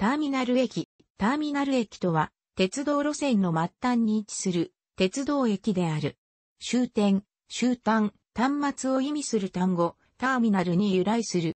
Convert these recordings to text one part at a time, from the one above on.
ターミナル駅。ターミナル駅とは、鉄道路線の末端に位置する鉄道駅である。終点、終端、端末を意味する単語、ターミナルに由来する。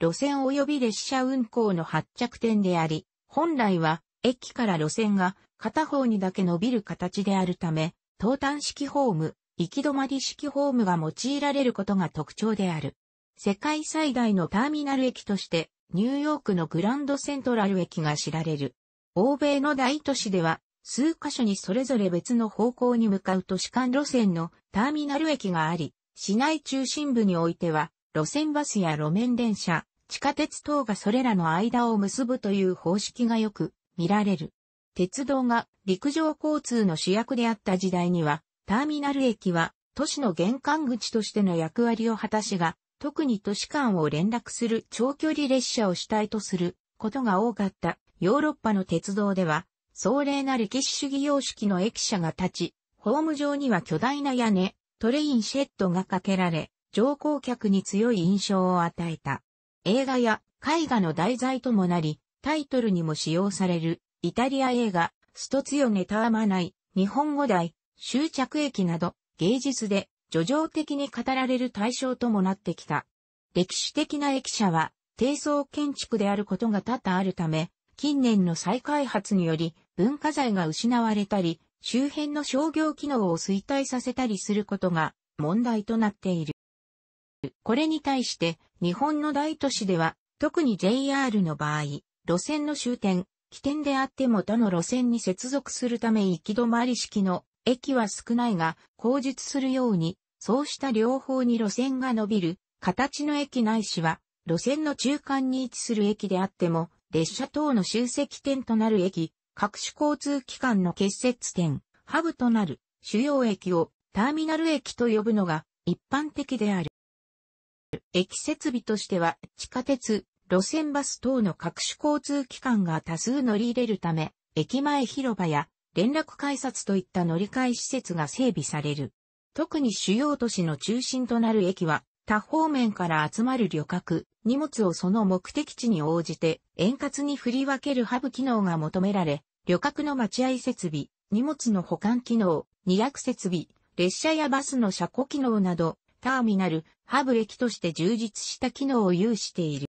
路線及び列車運行の発着点であり、本来は駅から路線が片方にだけ伸びる形であるため、東端式ホーム、行き止まり式ホームが用いられることが特徴である。世界最大のターミナル駅としてニューヨークのグランドセントラル駅が知られる。欧米の大都市では、数カ所にそれぞれ別の方向に向かう都市間路線のターミナル駅があり、市内中心部においては、路線バスや路面電車、地下鉄等がそれらの間を結ぶという方式がよく見られる。鉄道が陸上交通の主役であった時代には、ターミナル駅は都市の玄関口としての役割を果たしが、特に都市間を連絡する長距離列車を主体とすることが多かったヨーロッパの鉄道では、壮麗な歴史主義様式の駅舎が立ち、ホーム上には巨大な屋根、トレインシェットがかけられ、乗降客に強い印象を与えた。映画や絵画の題材ともなり、タイトルにも使用される、イタリア映画、ストツヨネターマナイ、日本語題、終着駅など、芸術で叙情的に語られる対象ともなってきた。歴史的な駅舎は、低層建築であることが多々あるため、近年の再開発により文化財が失われたり、周辺の商業機能を衰退させたりすることが問題となっている。これに対して日本の大都市では特に JR の場合、路線の終点、起点であっても他の路線に接続するため行き止まり式の駅は少ないが、口述するようにそうした両方に路線が伸びる、形の駅ないしは、路線の中間に位置する駅であっても、列車等の集積点となる駅、各種交通機関の結節点、ハブとなる主要駅をターミナル駅と呼ぶのが一般的である。駅設備としては地下鉄、路線バス等の各種交通機関が多数乗り入れるため、駅前広場や連絡改札といった乗り換え施設が整備される。特に主要都市の中心となる駅は、他方面から集まる旅客、荷物をその目的地に応じて円滑に振り分けるハブ機能が求められ、旅客の待合設備、荷物の保管機能、二役設備、列車やバスの車庫機能など、ターミナル、ハブ駅として充実した機能を有している。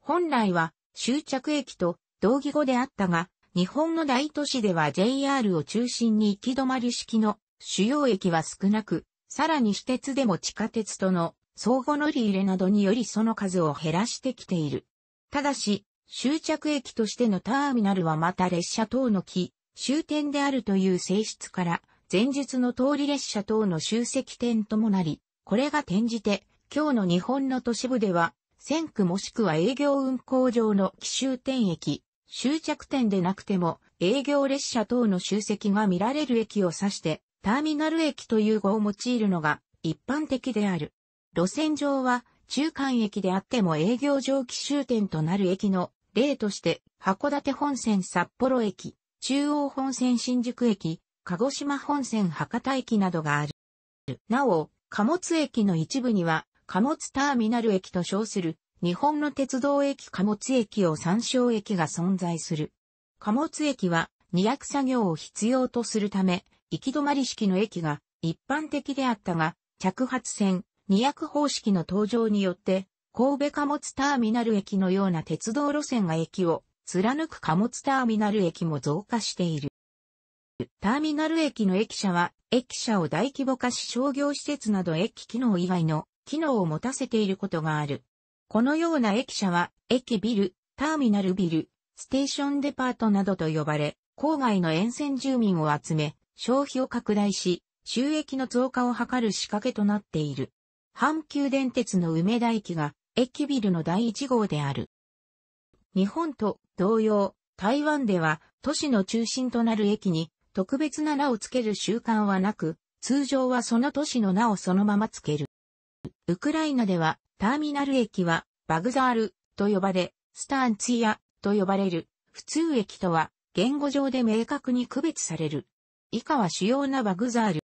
本来は終着駅と同義語であったが、日本の大都市では JR を中心に行き止まり式の主要駅は少なく、さらに私鉄でも地下鉄との相互乗り入れなどによりその数を減らしてきている。ただし、終着駅としてのターミナルはまた列車等の木、終点であるという性質から、前述の通り列車等の集積点ともなり、これが転じて、今日の日本の都市部では、線区もしくは営業運行上の奇終点駅、終着点でなくても、営業列車等の集積が見られる駅を指して、ターミナル駅という語を用いるのが一般的である。路線上は中間駅であっても営業上奇終点となる駅の例として函館本線札幌駅、中央本線新宿駅、鹿児島本線博多駅などがある。なお、貨物駅の一部には貨物ターミナル駅と称する日本の鉄道駅貨物駅を参照駅が存在する。貨物駅は荷役作業を必要とするため、行き止まり式の駅が一般的であったが、着発線、二役方式の登場によって、神戸貨物ターミナル駅のような鉄道路線が駅を貫く貨物ターミナル駅も増加している。ターミナル駅の駅舎は、駅舎を大規模化し商業施設など駅機能以外の機能を持たせていることがある。このような駅舎は、駅ビル、ターミナルビル、ステーションデパートなどと呼ばれ、郊外の沿線住民を集め、消費を拡大し、収益の増加を図る仕掛けとなっている。阪急電鉄の梅田駅が駅ビルの第1号である。日本と同様、台湾では都市の中心となる駅に特別な名を付ける習慣はなく、通常はその都市の名をそのまま付ける。ウクライナではターミナル駅はバグザールと呼ばれ、スタンツィアと呼ばれる普通駅とは言語上で明確に区別される。以下は主要なバグザール。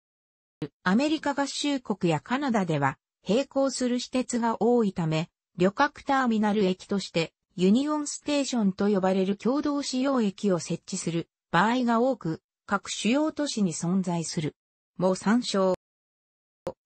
アメリカ合衆国やカナダでは、並行する私鉄が多いため、旅客ターミナル駅として、ユニオンステーションと呼ばれる共同使用駅を設置する場合が多く、各主要都市に存在する。もう参照。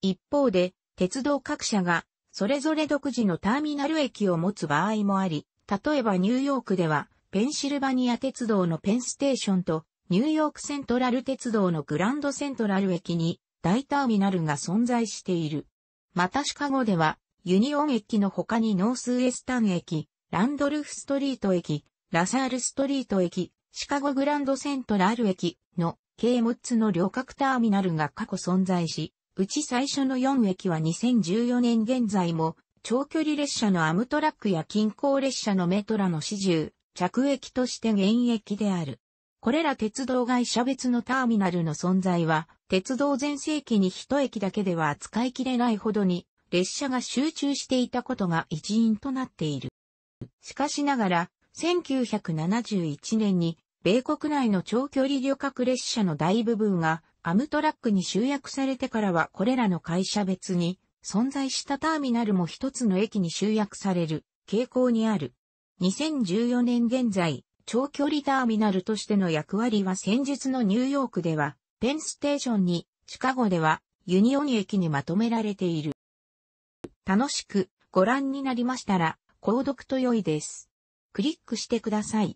一方で、鉄道各社が、それぞれ独自のターミナル駅を持つ場合もあり、例えばニューヨークでは、ペンシルバニア鉄道のペンステーションと、ニューヨークセントラル鉄道のグランドセントラル駅に大ターミナルが存在している。またシカゴではユニオン駅の他にノースウエスタン駅、ランドルフストリート駅、ラサールストリート駅、シカゴグランドセントラル駅の計6つの両角ターミナルが過去存在し、うち最初の4駅は2014年現在も長距離列車のアムトラックや近郊列車のメトラの始終、着駅として現役である。これら鉄道会社別のターミナルの存在は、鉄道全盛期に一駅だけでは扱いきれないほどに、列車が集中していたことが一因となっている。しかしながら、1971年に、米国内の長距離旅客列車の大部分が、アムトラックに集約されてからはこれらの会社別に、存在したターミナルも一つの駅に集約される傾向にある。2014年現在、長距離ターミナルとしての役割は先日のニューヨークでは、ペンステーションに、シカゴでは、ユニオン駅にまとめられている。楽しくご覧になりましたら、購読と良いです。クリックしてください。